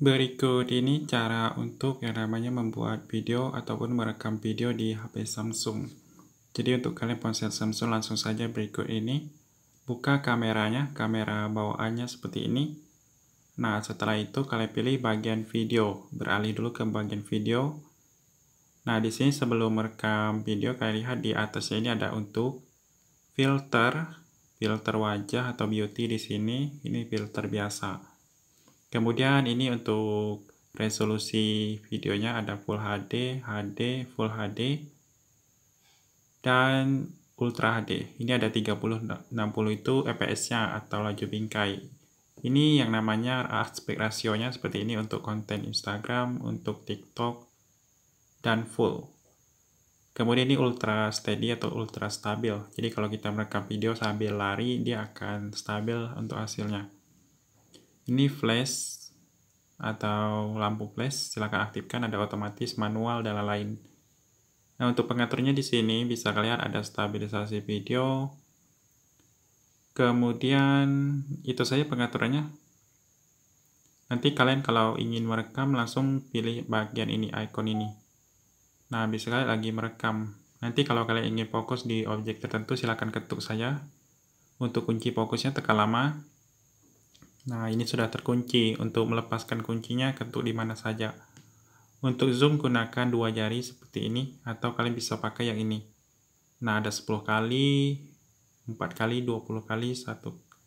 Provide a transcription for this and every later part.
Berikut ini cara untuk yang namanya membuat video ataupun merekam video di HP Samsung. Jadi untuk kalian ponsel Samsung langsung saja berikut ini. Buka kameranya, kamera bawaannya seperti ini. Nah setelah itu kalian pilih bagian video, beralih dulu ke bagian video. Nah di sini sebelum merekam video kalian lihat di atasnya ini ada untuk filter, filter wajah atau beauty di sini, ini filter biasa. Kemudian ini untuk resolusi videonya ada Full HD, HD, Full HD, dan Ultra HD. Ini ada 30, 60 itu EPS-nya atau laju bingkai. Ini yang namanya aspek rasionya seperti ini untuk konten Instagram, untuk TikTok, dan full. Kemudian ini ultra steady atau ultra stabil. Jadi kalau kita merekam video sambil lari, dia akan stabil untuk hasilnya ini flash atau lampu flash silahkan aktifkan ada otomatis manual dan lain-lain nah untuk pengaturnya di sini bisa kalian ada stabilisasi video kemudian itu saja pengaturannya nanti kalian kalau ingin merekam langsung pilih bagian ini icon ini nah bisa kalian lagi merekam nanti kalau kalian ingin fokus di objek tertentu silahkan ketuk saja untuk kunci fokusnya tekan lama Nah, ini sudah terkunci. Untuk melepaskan kuncinya, ketuk di mana saja. Untuk zoom, gunakan dua jari seperti ini, atau kalian bisa pakai yang ini. Nah, ada 10 kali, 4 kali, 20 kali, 1,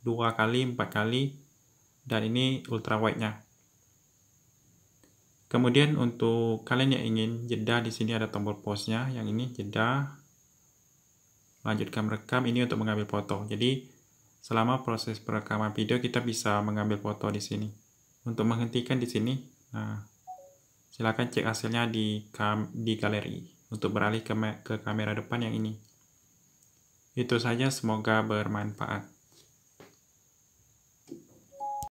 2 kali, 4 kali, dan ini ultra nya Kemudian untuk kalian yang ingin jeda di sini ada tombol pause-nya, yang ini jeda. Lanjutkan merekam, ini untuk mengambil foto. Jadi Selama proses perekaman video kita bisa mengambil foto di sini. Untuk menghentikan di sini, nah silakan cek hasilnya di kam di galeri untuk beralih ke, ke kamera depan yang ini. Itu saja, semoga bermanfaat.